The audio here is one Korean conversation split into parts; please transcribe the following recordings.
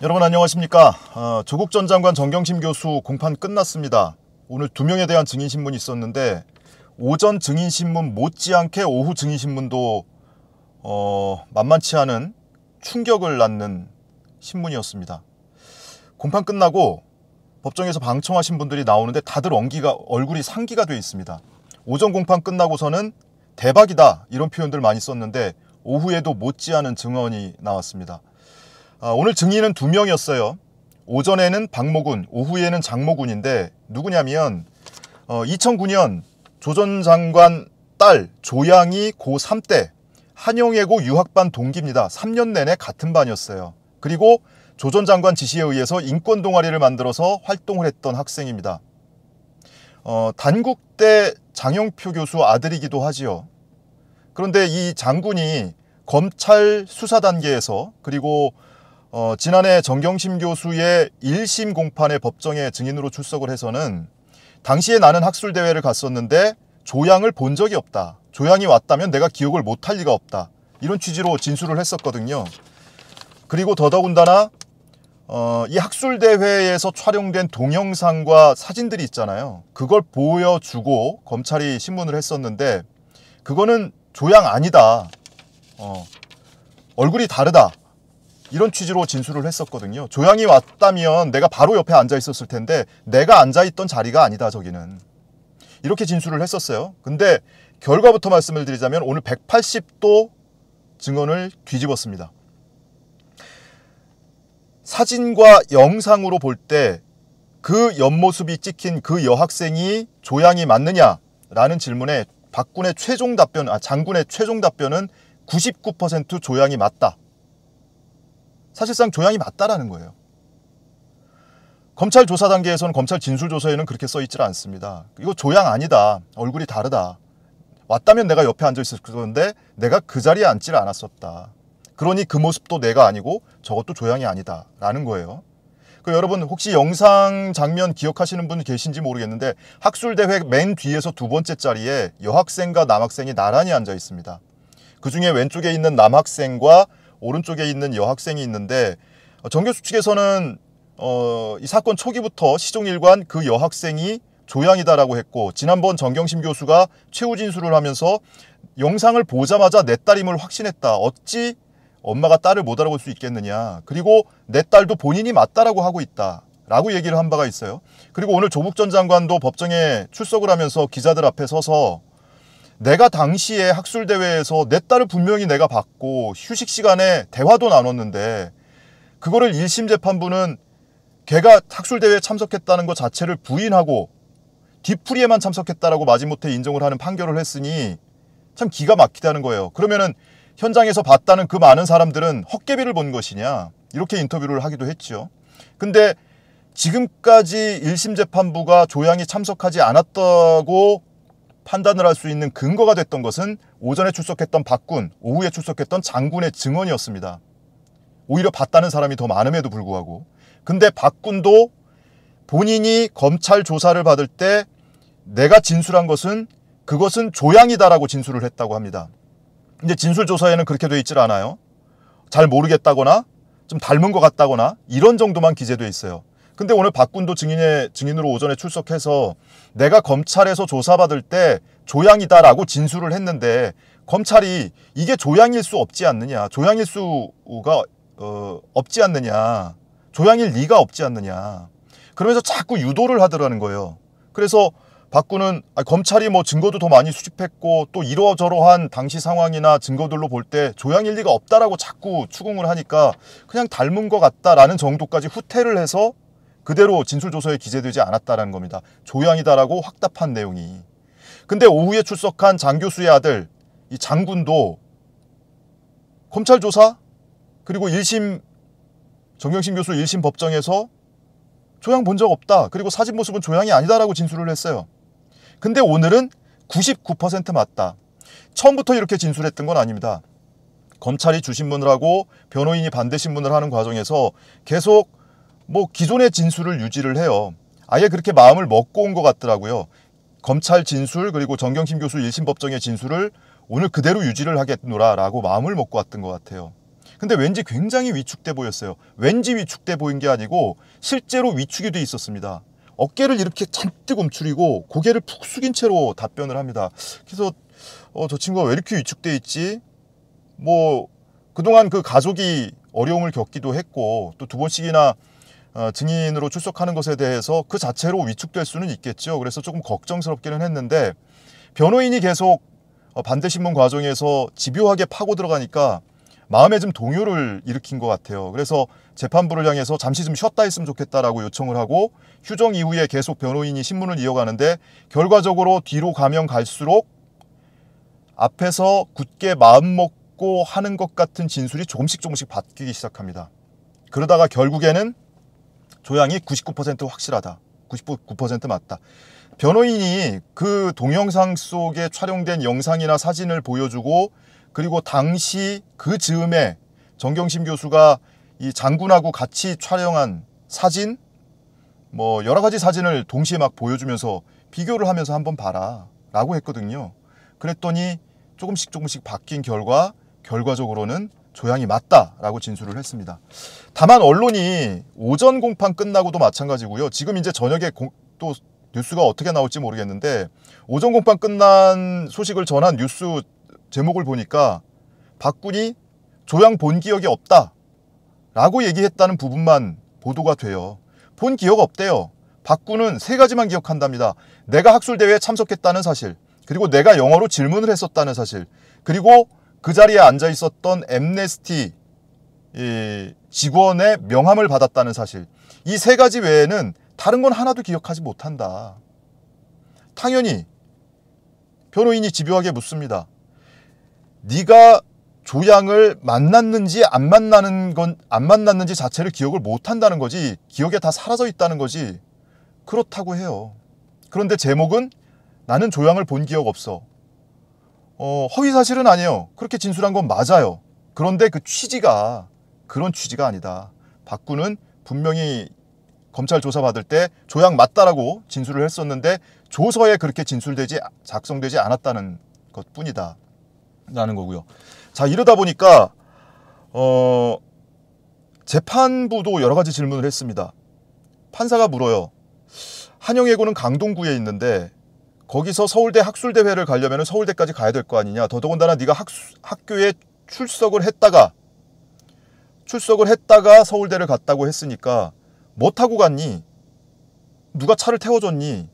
여러분 안녕하십니까 어, 조국 전 장관 정경심 교수 공판 끝났습니다 오늘 두 명에 대한 증인신문이 있었는데 오전 증인신문 못지않게 오후 증인신문도 어, 만만치 않은 충격을 낳는 신문이었습니다 공판 끝나고 법정에서 방청하신 분들이 나오는데 다들 엉기가 얼굴이 상기가 돼 있습니다 오전 공판 끝나고서는 대박이다 이런 표현들 많이 썼는데 오후에도 못지않은 증언이 나왔습니다 아, 오늘 증인은 두 명이었어요. 오전에는 박모군, 오후에는 장모군인데 누구냐면 2009년 어, 조전 장관 딸 조양이 고3 때 한영예고 유학반 동기입니다. 3년 내내 같은 반이었어요. 그리고 조 전 장관 지시에 의해서 인권 동아리를 만들어서 활동을 했던 학생입니다. 어, 단국대 장영표 교수 아들이기도 하지요. 그런데 이 장군이 검찰 수사 단계에서 그리고 어, 지난해 정경심 교수의 1심 공판의 법정에 증인으로 출석을 해서는 당시에 나는 학술대회를 갔었는데 조양을 본 적이 없다. 조양이 왔다면 내가 기억을 못 할 리가 없다. 이런 취지로 진술을 했었거든요. 그리고 더더군다나 어, 이 학술대회에서 촬영된 동영상과 사진들이 있잖아요. 그걸 보여주고 검찰이 신문을 했었는데 그거는 조양 아니다. 어, 얼굴이 다르다. 이런 취지로 진술을 했었거든요. 조양이 왔다면 내가 바로 옆에 앉아 있었을 텐데 내가 앉아 있던 자리가 아니다 저기는. 이렇게 진술을 했었어요. 근데 결과부터 말씀을 드리자면 오늘 180도 증언을 뒤집었습니다. 사진과 영상으로 볼 때 그 옆모습이 찍힌 그 여학생이 조양이 맞느냐라는 질문에 박군의 최종 답변, 아, 장군의 최종 답변은 99% 조양이 맞다. 사실상 조양이 맞다라는 거예요. 검찰 조사 단계에서는 검찰 진술 조서에는 그렇게 써 있질 않습니다. 이거 조양 아니다. 얼굴이 다르다. 왔다면 내가 옆에 앉아 있을 건데 내가 그 자리에 앉질 않았었다. 그러니 그 모습도 내가 아니고 저것도 조양이 아니다라는 거예요. 그 여러분 혹시 영상 장면 기억하시는 분 계신지 모르겠는데 학술대회 맨 뒤에서 두 번째 자리에 여학생과 남학생이 나란히 앉아 있습니다. 그 중에 왼쪽에 있는 남학생과 오른쪽에 있는 여학생이 있는데 어, 정교수 측에서는 어, 이 사건 초기부터 시종일관 그 여학생이 조양이다라고 했고 지난번 정경심 교수가 최후 진술을 하면서 영상을 보자마자 내 딸임을 확신했다. 어찌 엄마가 딸을 못 알아볼 수 있겠느냐. 그리고 내 딸도 본인이 맞다라고 하고 있다. 라고 얘기를 한 바가 있어요. 그리고 오늘 조국 전 장관도 법정에 출석을 하면서 기자들 앞에 서서 내가 당시에 학술대회에서 내 딸을 분명히 내가 봤고 휴식 시간에 대화도 나눴는데 그거를 1심 재판부는 걔가 학술대회에 참석했다는 것 자체를 부인하고 뒤풀이에만 참석했다라고 마지못해 인정을 하는 판결을 했으니 참 기가 막히다는 거예요. 그러면은 현장에서 봤다는 그 많은 사람들은 헛개비를 본 것이냐 이렇게 인터뷰를 하기도 했죠. 근데 지금까지 1심 재판부가 조양이 참석하지 않았다고 판단을 할 수 있는 근거가 됐던 것은 오전에 출석했던 박군, 오후에 출석했던 장군의 증언이었습니다. 오히려 봤다는 사람이 더 많음에도 불구하고. 근데 박군도 본인이 검찰 조사를 받을 때 내가 진술한 것은 그것은 조양이다라고 진술을 했다고 합니다. 근데 진술조사에는 그렇게 돼 있질 않아요. 잘 모르겠다거나 좀 닮은 것 같다거나 이런 정도만 기재되어 있어요. 근데 오늘 박군도 증인의 증인으로 오전에 출석해서 내가 검찰에서 조사받을 때 조양이다라고 진술을 했는데 검찰이 이게 조양일 수 없지 않느냐 조양일 수가 어, 없지 않느냐 조양일 리가 없지 않느냐 그러면서 자꾸 유도를 하더라는 거예요 그래서 박군은 아, 검찰이 뭐 증거도 더 많이 수집했고 또 이러저러한 당시 상황이나 증거들로 볼 때 조양일 리가 없다라고 자꾸 추궁을 하니까 그냥 닮은 것 같다라는 정도까지 후퇴를 해서 그대로 진술조서에 기재되지 않았다는 겁니다. 조양이다라고 확답한 내용이. 근데 오후에 출석한 장 교수의 아들 이 장군도 검찰 조사 그리고 1심 정경심 교수 1심 법정에서 조양 본적 없다. 그리고 사진 모습은 조양이 아니다라고 진술을 했어요. 근데 오늘은 99% 맞다. 처음부터 이렇게 진술했던 건 아닙니다. 검찰이 주신문을 하고 변호인이 반대 신문을 하는 과정에서 계속 뭐 기존의 진술을 유지를 해요. 아예 그렇게 마음을 먹고 온 것 같더라고요. 검찰 진술 그리고 정경심 교수 1심 법정의 진술을 오늘 그대로 유지를 하겠노라라고 마음을 먹고 왔던 것 같아요. 근데 왠지 굉장히 위축돼 보였어요. 왠지 위축돼 보인 게 아니고 실제로 위축이 돼 있었습니다. 어깨를 이렇게 잔뜩 움츠리고 고개를 푹 숙인 채로 답변을 합니다. 그래서 어, 저 친구가 왜 이렇게 위축돼 있지? 뭐 그동안 그 가족이 어려움을 겪기도 했고 또 두 번씩이나 어, 증인으로 출석하는 것에 대해서 그 자체로 위축될 수는 있겠죠. 그래서 조금 걱정스럽기는 했는데 변호인이 계속 어, 반대신문 과정에서 집요하게 파고 들어가니까 마음에 좀 동요를 일으킨 것 같아요. 그래서 재판부를 향해서 잠시 좀 쉬었다 했으면 좋겠다라고 요청을 하고 휴정 이후에 계속 변호인이 신문을 이어가는데 결과적으로 뒤로 가면 갈수록 앞에서 굳게 마음 먹고 하는 것 같은 진술이 조금씩 조금씩 바뀌기 시작합니다. 그러다가 결국에는 조양이99% 확실하다. 99% 맞다. 변호인이 그 동영상 속에 촬영된 영상이나 사진을 보여주고 그리고 당시 그 즈음에 정경심 교수가 이 장군하고 같이 촬영한 사진 뭐 여러 가지 사진을 동시에 막 보여주면서 비교를 하면서 한번 봐라 라고 했거든요. 그랬더니 조금씩 조금씩 바뀐 결과 결과적으로는 조양이 맞다라고 진술을 했습니다. 다만 언론이 오전 공판 끝나고도 마찬가지고요. 지금 이제 저녁에 공, 또 뉴스가 어떻게 나올지 모르겠는데 오전 공판 끝난 소식을 전한 뉴스 제목을 보니까 박군이 조양 본 기억이 없다라고 얘기했다는 부분만 보도가 돼요. 본 기억 없대요. 박군은 세 가지만 기억한답니다. 내가 학술대회에 참석했다는 사실, 그리고 내가 영어로 질문을 했었다는 사실, 그리고 그 자리에 앉아 있었던 엠네스티 직원의 명함을 받았다는 사실. 이 세 가지 외에는 다른 건 하나도 기억하지 못한다. 당연히 변호인이 집요하게 묻습니다. 네가 조양을 만났는지 안 만나는 건 안 만났는지 자체를 기억을 못 한다는 거지 기억에 다 사라져 있다는 거지 그렇다고 해요. 그런데 제목은 나는 조양을 본 기억 없어. 어, 허위 사실은 아니에요. 그렇게 진술한 건 맞아요. 그런데 그 취지가 그런 취지가 아니다. 박구는 분명히 검찰 조사 받을 때 조약 맞다라고 진술을 했었는데 조서에 그렇게 진술되지 작성되지 않았다는 것뿐이다. 라는 거고요. 자 이러다 보니까 어 재판부도 여러 가지 질문을 했습니다. 판사가 물어요. 한영예고는 강동구에 있는데 거기서 서울대 학술대회를 가려면 서울대까지 가야 될 거 아니냐. 더더군다나 네가 학수, 학교에 출석을 했다가 출석을 했다가 서울대를 갔다고 했으니까 뭐 타고 갔니? 누가 차를 태워줬니?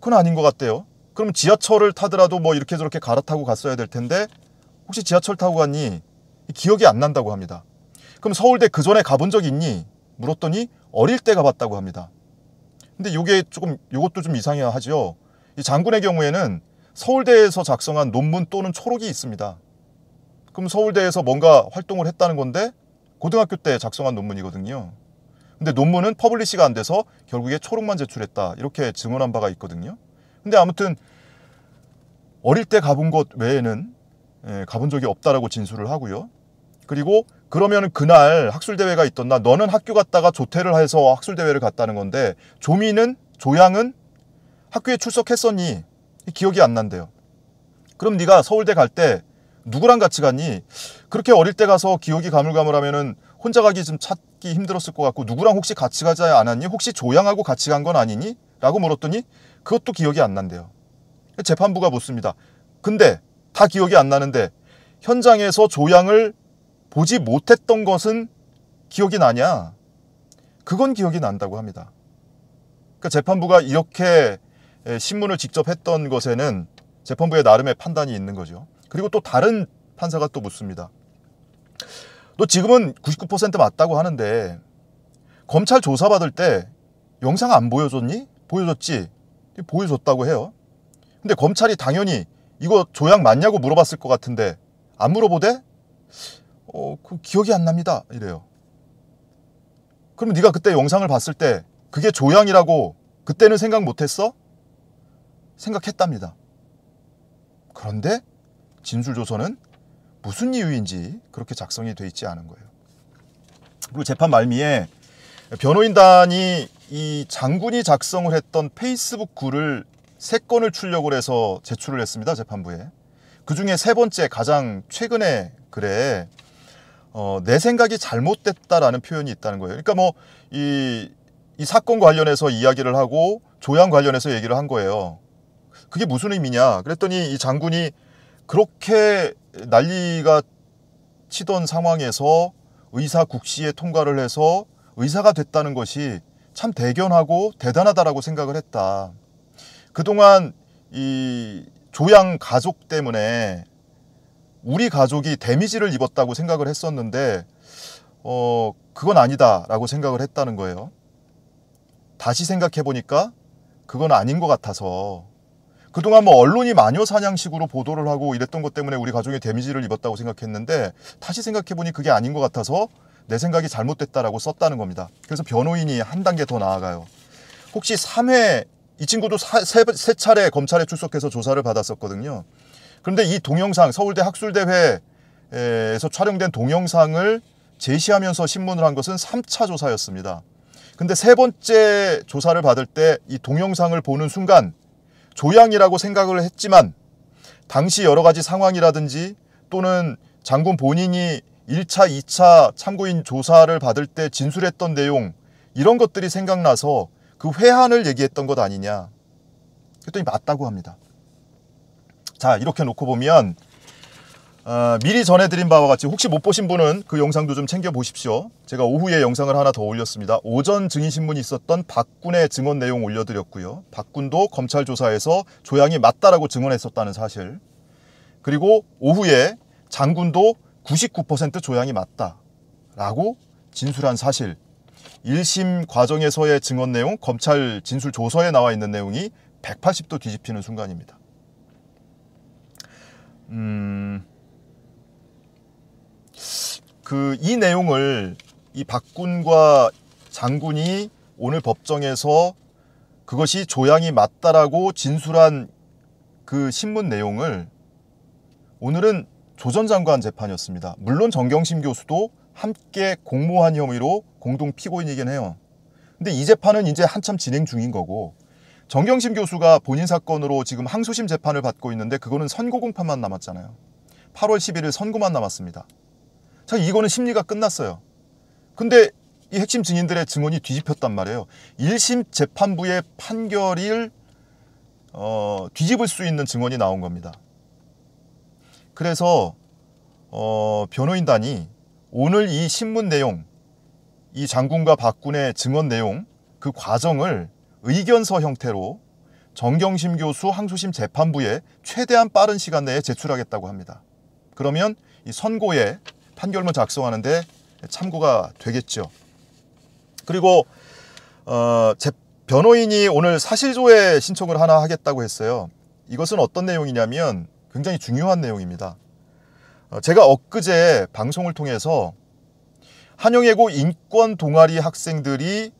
그건 아닌 것 같대요. 그럼 지하철을 타더라도 뭐 이렇게 저렇게 갈아타고 갔어야 될 텐데 혹시 지하철 타고 갔니? 기억이 안 난다고 합니다. 그럼 서울대 그 전에 가본 적 있니? 물었더니 어릴 때 가봤다고 합니다. 근데 이게 조금 이것도 좀 이상해하지요. 이 장군의 경우에는 서울대에서 작성한 논문 또는 초록이 있습니다. 그럼 서울대에서 뭔가 활동을 했다는 건데 고등학교 때 작성한 논문이거든요. 근데 논문은 퍼블리시가 안 돼서 결국에 초록만 제출했다. 이렇게 증언한 바가 있거든요. 근데 아무튼 어릴 때 가본 곳 외에는 예, 가본 적이 없다라고 진술을 하고요. 그리고 그러면 그날 학술대회가 있던 날 너는 학교 갔다가 조퇴를 해서 학술대회를 갔다는 건데 조미는 조양은 학교에 출석했었니? 기억이 안 난대요. 그럼 네가 서울대 갈 때 누구랑 같이 갔니? 그렇게 어릴 때 가서 기억이 가물가물하면은 혼자 가기 좀 찾기 힘들었을 것 같고 누구랑 혹시 같이 가지 않았니? 혹시 조양하고 같이 간 건 아니니? 라고 물었더니 그것도 기억이 안 난대요. 재판부가 묻습니다. 근데 다 기억이 안 나는데 현장에서 조양을 보지 못했던 것은 기억이 나냐? 그건 기억이 난다고 합니다. 그러니까 재판부가 이렇게 예, 신문을 직접 했던 것에는 재판부의 나름의 판단이 있는 거죠. 그리고 또 다른 판사가 또 묻습니다. 너 지금은 99% 맞다고 하는데 검찰 조사받을 때 영상 안 보여줬니? 보여줬지? 보여줬다고 해요. 근데 검찰이 당연히 이거 조약 맞냐고 물어봤을 것 같은데 안 물어보대? 어, 그 기억이 안 납니다. 이래요. 그럼 네가 그때 영상을 봤을 때 그게 조양이라고 그때는 생각 못했어? 생각했답니다. 그런데 진술조서는 무슨 이유인지 그렇게 작성이 돼 있지 않은 거예요. 그리고 재판 말미에 변호인단이 이 장군이 작성을 했던 페이스북 글을 세 건을 출력을 해서 제출을 했습니다. 재판부에. 그 중에 세 번째 가장 최근에 글에 어, 내 생각이 잘못됐다라는 표현이 있다는 거예요. 그러니까 뭐이이 사건 관련해서 이야기를 하고 조양 관련해서 얘기를 한 거예요. 그게 무슨 의미냐 그랬더니 이 장군이 그렇게 난리가 치던 상황에서 의사 국시에 통과를 해서 의사가 됐다는 것이 참 대견하고 대단하다라고 생각을 했다. 그동안 이 조양 가족 때문에 우리 가족이 데미지를 입었다고 생각을 했었는데 어 그건 아니다라고 생각을 했다는 거예요. 다시 생각해 보니까 그건 아닌 것 같아서 그동안 뭐 언론이 마녀 사냥식으로 보도를 하고 이랬던 것 때문에 우리 가족이 데미지를 입었다고 생각했는데 다시 생각해보니 그게 아닌 것 같아서 내 생각이 잘못됐다라고 썼다는 겁니다. 그래서 변호인이 한 단계 더 나아가요. 혹시 3회 이 친구도 사, 세, 세 차례 검찰에 출석해서 조사를 받았었거든요. 그런데 이 동영상 서울대 학술대회에서 촬영된 동영상을 제시하면서 신문을 한 것은 3차 조사였습니다. 근데 세 번째 조사를 받을 때 이 동영상을 보는 순간 조양이라고 생각을 했지만 당시 여러 가지 상황이라든지 또는 장군 본인이 1차, 2차 참고인 조사를 받을 때 진술했던 내용 이런 것들이 생각나서 그 회한을 얘기했던 것 아니냐 그랬더니 맞다고 합니다. 자 이렇게 놓고 보면 아, 미리 전해드린 바와 같이 혹시 못 보신 분은 그 영상도 좀 챙겨보십시오. 제가 오후에 영상을 하나 더 올렸습니다. 오전 증인신문이 있었던 박군의 증언 내용 올려드렸고요. 박군도 검찰 조사에서 조양이 맞다라고 증언했었다는 사실. 그리고 오후에 장군도 99% 조양이 맞다라고 진술한 사실. 1심 과정에서의 증언 내용, 검찰 진술 조서에 나와 있는 내용이 180도 뒤집히는 순간입니다. 음... 그이 내용을 이 박군과 장군이 오늘 법정에서 그것이 조양이 맞다라고 진술한 그 신문 내용을 오늘은 조전 장관 재판이었습니다. 물론 정경심 교수도 함께 공모한 혐의로 공동 피고인이긴 해요. 근데 이 재판은 이제 한참 진행 중인 거고 정경심 교수가 본인 사건으로 지금 항소심 재판을 받고 있는데 그거는 선고 공판만 남았잖아요. 8월 11일 선고만 남았습니다. 자, 이거는 심리가 끝났어요. 근데 이 핵심 증인들의 증언이 뒤집혔단 말이에요. 1심 재판부의 판결을 어, 뒤집을 수 있는 증언이 나온 겁니다. 그래서 어, 변호인단이 오늘 이 신문 내용, 이 장군과 박군의 증언 내용, 그 과정을 의견서 형태로 정경심 교수 항소심 재판부에 최대한 빠른 시간 내에 제출하겠다고 합니다. 그러면 이선고에 판결문 작성하는데 참고가 되겠죠. 그리고 어, 제 변호인이 오늘 사실조회 신청을 하나 하겠다고 했어요. 이것은 어떤 내용이냐면 굉장히 중요한 내용입니다. 어, 제가 엊그제 방송을 통해서 한영예고 인권 동아리 학생들이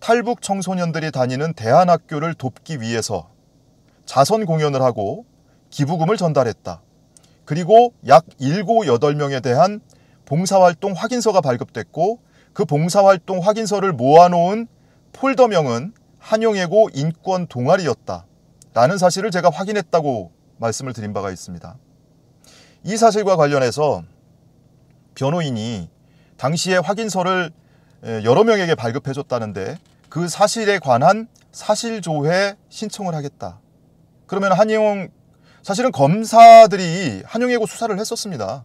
탈북 청소년들이 다니는 대한학교를 돕기 위해서 자선 공연을 하고 기부금을 전달했다. 그리고 약 7, 8명에 대한 봉사활동 확인서가 발급됐고 그 봉사활동 확인서를 모아놓은 폴더명은 한용예고 인권 동아리였다. 라는 사실을 제가 확인했다고 말씀을 드린 바가 있습니다. 이 사실과 관련해서 변호인이 당시에 확인서를 여러 명에게 발급해줬다는데 그 사실에 관한 사실조회 신청을 하겠다. 그러면 한용 사실은 검사들이 한용예고 수사를 했었습니다.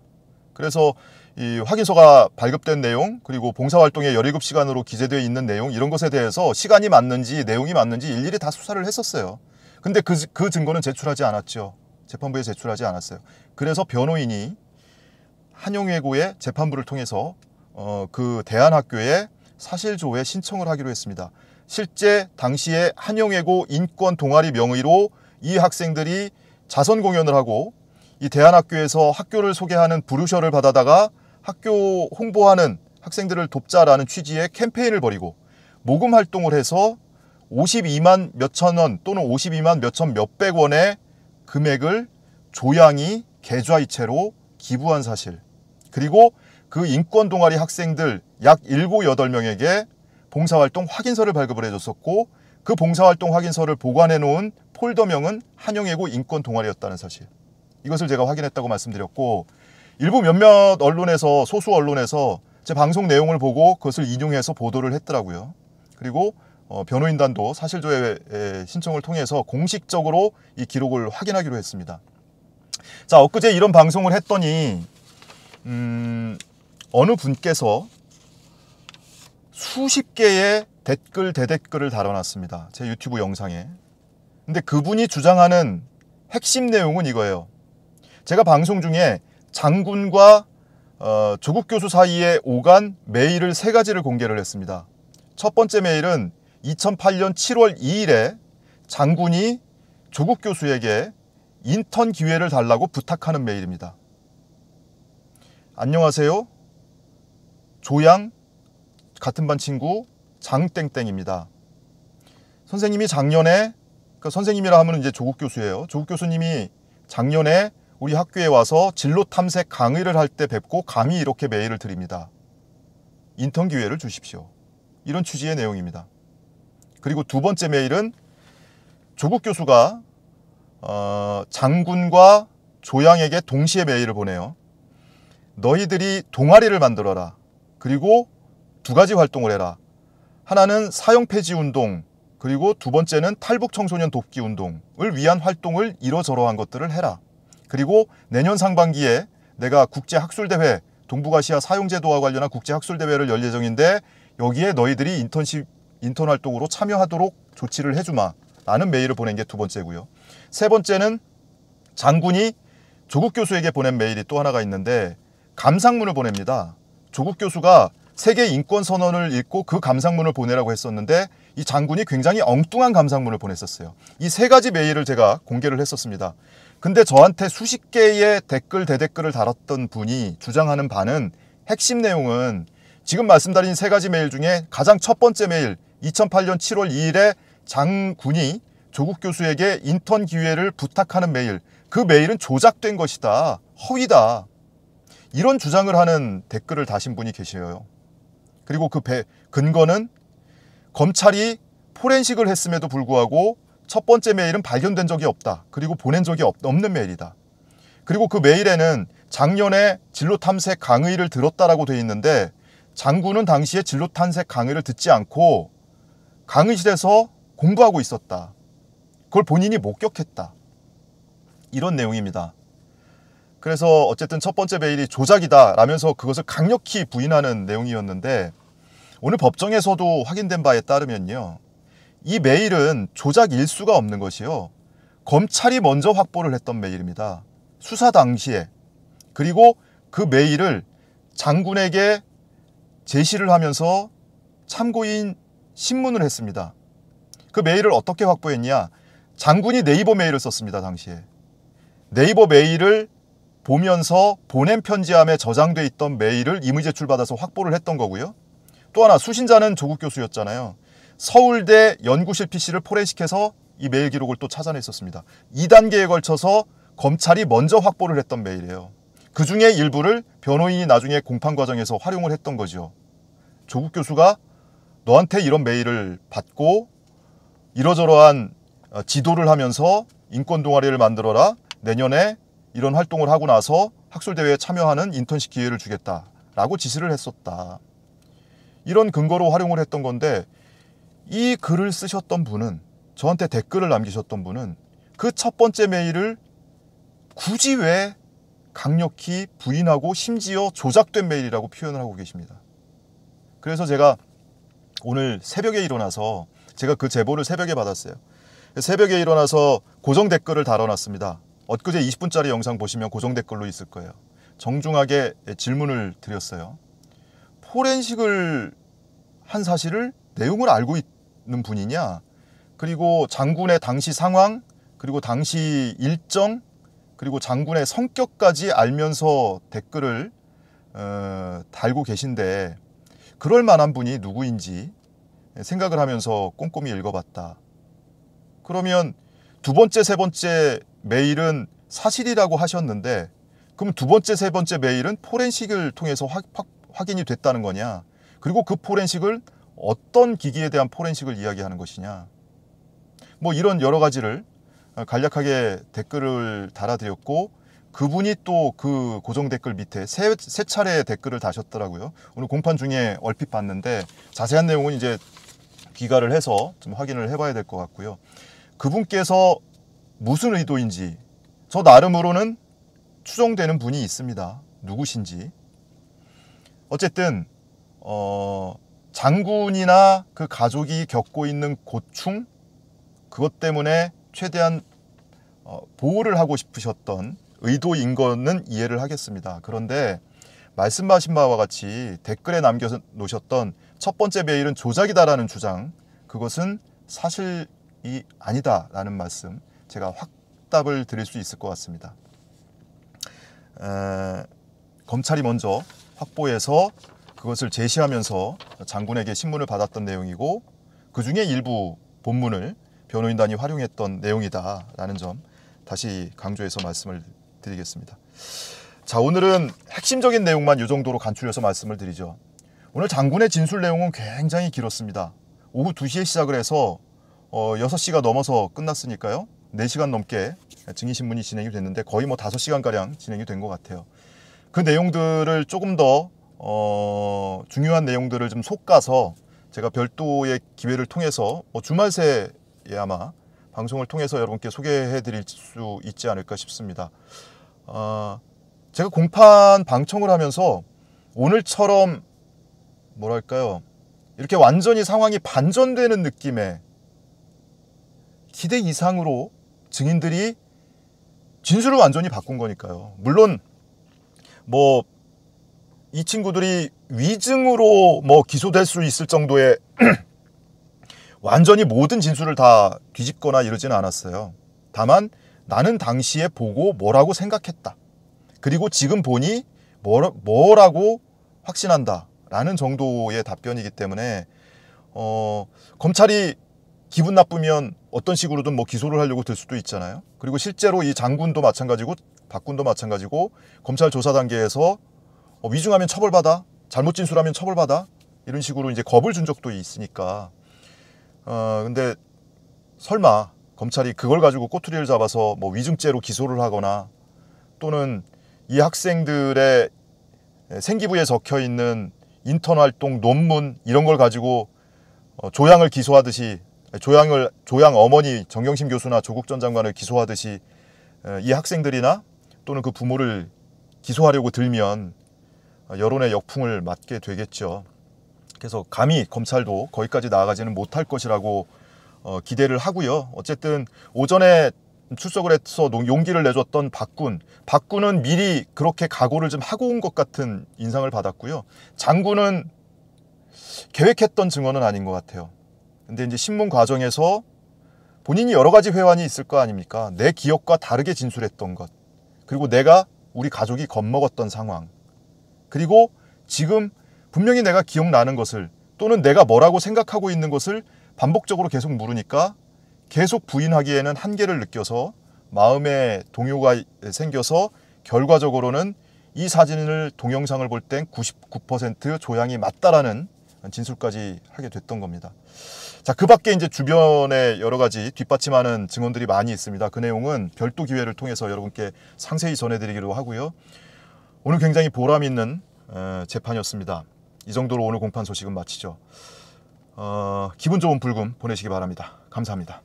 그래서 이 확인서가 발급된 내용 그리고 봉사활동의 열일곱 시간으로 기재되어 있는 내용 이런 것에 대해서 시간이 맞는지 내용이 맞는지 일일이 다 수사를 했었어요. 근데 그, 그 증거는 제출하지 않았죠. 재판부에 제출하지 않았어요. 그래서 변호인이 한용예고의 재판부를 통해서 어, 그 대한학교에 사실조회 신청을 하기로 했습니다. 실제 당시에 한용예고 인권 동아리 명의로 이 학생들이 자선 공연을 하고 이 대한학교에서 학교를 소개하는 브루셔를 받아다가 학교 홍보하는 학생들을 돕자라는 취지의 캠페인을 벌이고 모금 활동을 해서 52만 몇천 원 또는 52만 몇천 몇백 원의 금액을 조양이 계좌이체로 기부한 사실 그리고 그 인권 동아리 학생들 약 7, 8명에게 봉사활동 확인서를 발급을 해줬었고 그 봉사활동 확인서를 보관해 놓은 폴더명은 한영예고 인권 동아리였다는 사실 이것을 제가 확인했다고 말씀드렸고 일부 몇몇 언론에서 소수 언론에서 제 방송 내용을 보고 그것을 인용해서 보도를 했더라고요. 그리고 어, 변호인단도 사실조회 신청을 통해서 공식적으로 이 기록을 확인하기로 했습니다. 자, 엊그제 이런 방송을 했더니 음, 어느 분께서 수십 개의 댓글 대댓글을 달아놨습니다. 제 유튜브 영상에. 근데 그분이 주장하는 핵심 내용은 이거예요. 제가 방송 중에 장군과 어, 조국 교수 사이에 오간 메일을 세 가지를 공개를 했습니다. 첫 번째 메일은 2008년 7월 2일에 장군이 조국 교수에게 인턴 기회를 달라고 부탁하는 메일입니다. 안녕하세요. 조양 같은 반 친구 장땡땡입니다. 선생님이 작년에 그러니까 선생님이라 하면 이제 조국 교수예요. 조국 교수님이 작년에 우리 학교에 와서 진로 탐색 강의를 할 때 뵙고 감히 이렇게 메일을 드립니다. 인턴 기회를 주십시오. 이런 취지의 내용입니다. 그리고 두 번째 메일은 조국 교수가 어, 장군과 조양에게 동시에 메일을 보내요. 너희들이 동아리를 만들어라. 그리고 두 가지 활동을 해라. 하나는 사형 폐지 운동, 그리고 두 번째는 탈북 청소년 돕기 운동을 위한 활동을 이러저러한 것들을 해라. 그리고 내년 상반기에 내가 국제학술대회 동북아시아 사용제도와 관련한 국제학술대회를 열 예정인데 여기에 너희들이 인턴십 인턴 활동으로 참여하도록 조치를 해주마 라는 메일을 보낸 게 두 번째고요. 세 번째는 장군이 조국 교수에게 보낸 메일이 또 하나가 있는데 감상문을 보냅니다. 조국 교수가 세계 인권 선언을 읽고 그 감상문을 보내라고 했었는데 이 장군이 굉장히 엉뚱한 감상문을 보냈었어요. 이 세 가지 메일을 제가 공개를 했었습니다. 근데 저한테 수십 개의 댓글 대댓글을 달았던 분이 주장하는 바는 핵심 내용은 지금 말씀드린 세 가지 메일 중에 가장 첫 번째 메일 2008년 7월 2일에 장 군이 조국 교수에게 인턴 기회를 부탁하는 메일 그 메일은 조작된 것이다 허위다 이런 주장을 하는 댓글을 다신 분이 계셔요 그리고 그 배, 근거는 검찰이 포렌식을 했음에도 불구하고 첫 번째 메일은 발견된 적이 없다. 그리고 보낸 적이 없, 없는 메일이다. 그리고 그 메일에는 작년에 진로 탐색 강의를 들었다라고 돼 있는데 장군은 당시에 진로 탐색 강의를 듣지 않고 강의실에서 공부하고 있었다. 그걸 본인이 목격했다. 이런 내용입니다. 그래서 어쨌든 첫 번째 메일이 조작이다 라면서 그것을 강력히 부인하는 내용이었는데 오늘 법정에서도 확인된 바에 따르면요. 이 메일은 조작 일수가 없는 것이요. 검찰이 먼저 확보를 했던 메일입니다. 수사 당시에. 그리고 그 메일을 장군에게 제시를 하면서 참고인 신문을 했습니다. 그 메일을 어떻게 확보했냐? 장군이 네이버 메일을 썼습니다, 당시에. 네이버 메일을 보면서 보낸 편지함에 저장돼 있던 메일을 임의제출 받아서 확보를 했던 거고요. 또 하나 수신자는 조국 교수였잖아요. 서울대 연구실 PC를 포렌식해서 이 메일 기록을 또 찾아냈었습니다. 2단계에 걸쳐서 검찰이 먼저 확보를 했던 메일이에요. 그 중에 일부를 변호인이 나중에 공판 과정에서 활용을 했던 거죠. 조국 교수가 너한테 이런 메일을 받고 이러저러한 어, 지도를 하면서 인권 동아리를 만들어라. 내년에 이런 활동을 하고 나서 학술대회에 참여하는 인턴십 기회를 주겠다라고 지시를 했었다. 이런 근거로 활용을 했던 건데 이 글을 쓰셨던 분은 저한테 댓글을 남기셨던 분은 그 첫 번째 메일을 굳이 왜 강력히 부인하고 심지어 조작된 메일이라고 표현을 하고 계십니다. 그래서 제가 오늘 새벽에 일어나서 제가 그 제보를 새벽에 받았어요. 새벽에 일어나서 고정 댓글을 달아놨습니다. 엊그제 20분짜리 영상 보시면 고정 댓글로 있을 거예요. 정중하게 질문을 드렸어요. 포렌식을 한 사실을 내용을 알고 있, 있는 분이냐 그리고 장군의 당시 상황 그리고 당시 일정 그리고 장군의 성격까지 알면서 댓글을 어, 달고 계신데 그럴 만한 분이 누구인지 생각을 하면서 꼼꼼히 읽어봤다. 그러면 두 번째, 세 번째 메일은 사실이라고 하셨는데 그럼 두 번째, 세 번째 메일은 포렌식을 통해서 확, 확, 확인이 됐다는 거냐? 그리고 그 포렌식을 어떤 기기에 대한 포렌식을 이야기하는 것이냐 뭐 이런 여러 가지를 어, 간략하게 댓글을 달아드렸고 그분이 또 그 고정 댓글 밑에 세, 세 차례 댓글을 다셨더라고요. 오늘 공판 중에 얼핏 봤는데 자세한 내용은 이제 귀가를 해서 좀 확인을 해봐야 될 것 같고요. 그분께서 무슨 의도인지 저 나름으로는 추정되는 분이 있습니다. 누구신지 어쨌든 어 장군이나 그 가족이 겪고 있는 고충 그것 때문에 최대한 어, 보호를 하고 싶으셨던 의도인 거는 이해를 하겠습니다. 그런데 말씀하신 바와 같이 댓글에 남겨 놓으셨던 첫 번째 메일은 조작이다라는 주장 그것은 사실이 아니다라는 말씀 제가 확답을 드릴 수 있을 것 같습니다. 에, 검찰이 먼저 확보해서 그것을 제시하면서 장군에게 신문을 받았던 내용이고 그 중에 일부 본문을 변호인단이 활용했던 내용이다라는 점 다시 강조해서 말씀을 드리겠습니다. 자, 오늘은 핵심적인 내용만 이 정도로 간추려서 말씀을 드리죠. 오늘 장군의 진술 내용은 굉장히 길었습니다. 오후 2시에 시작을 해서 어, 6시가 넘어서 끝났으니까요. 4시간 넘게 증인신문이 진행이 됐는데 거의 뭐 5시간가량 진행이 된 것 같아요. 그 내용들을 조금 더 어, 중요한 내용들을 좀 솎아서 제가 별도의 기회를 통해서 뭐 주말 새에 아마 방송을 통해서 여러분께 소개해 드릴 수 있지 않을까 싶습니다. 어, 제가 공판 방청을 하면서 오늘처럼 뭐랄까요. 이렇게 완전히 상황이 반전되는 느낌에 기대 이상으로 증인들이 진술을 완전히 바꾼 거니까요. 물론 뭐이 친구들이 위증으로 뭐 기소될 수 있을 정도의 완전히 모든 진술을 다 뒤집거나 이러지는 않았어요. 다만 나는 당시에 보고 뭐라고 생각했다. 그리고 지금 보니 뭐라, 고 확신한다. 라는 정도의 답변이기 때문에 어, 검찰이 기분 나쁘면 어떤 식으로든 뭐 기소를 하려고 들 수도 있잖아요. 그리고 실제로 이 장군도 마찬가지고 박군도 마찬가지고 검찰 조사 단계에서 어, 위중하면 처벌받아 잘못 진술하면 처벌받아 이런 식으로 이제 겁을 준 적도 있으니까 어 근데 설마 검찰이 그걸 가지고 꼬투리를 잡아서 뭐 위증죄로 기소를 하거나 또는 이 학생들의 생기부에 적혀 있는 인턴 활동 논문 이런 걸 가지고 어, 조양을 기소하듯이 조양을 조양 어머니 정경심 교수나 조국 전 장관을 기소하듯이 이 학생들이나 또는 그 부모를 기소하려고 들면 여론의 역풍을 맞게 되겠죠. 그래서 감히 검찰도 거기까지 나아가지는 못할 것이라고 어, 기대를 하고요. 어쨌든 오전에 출석을 해서 용기를 내줬던 박군, 박군은 미리 그렇게 각오를 좀 하고 온 것 같은 인상을 받았고요. 장군은 계획했던 증언은 아닌 것 같아요. 근데 이제 신문 과정에서 본인이 여러 가지 회환이 있을 거 아닙니까? 내 기억과 다르게 진술했던 것, 그리고 내가 우리 가족이 겁먹었던 상황, 그리고 지금 분명히 내가 기억나는 것을 또는 내가 뭐라고 생각하고 있는 것을 반복적으로 계속 물으니까 계속 부인하기에는 한계를 느껴서 마음에 동요가 생겨서 결과적으로는 이 사진을 동영상을 볼 땐 99% 조향이 맞다라는 진술까지 하게 됐던 겁니다. 자, 그 밖에 이제 주변에 여러 가지 뒷받침하는 증언들이 많이 있습니다. 그 내용은 별도 기회를 통해서 여러분께 상세히 전해드리기로 하고요. 오늘 굉장히 보람 있는 재판이었습니다. 이 정도로 오늘 공판 소식은 마치죠. 어, 기분 좋은 불금 보내시기 바랍니다. 감사합니다.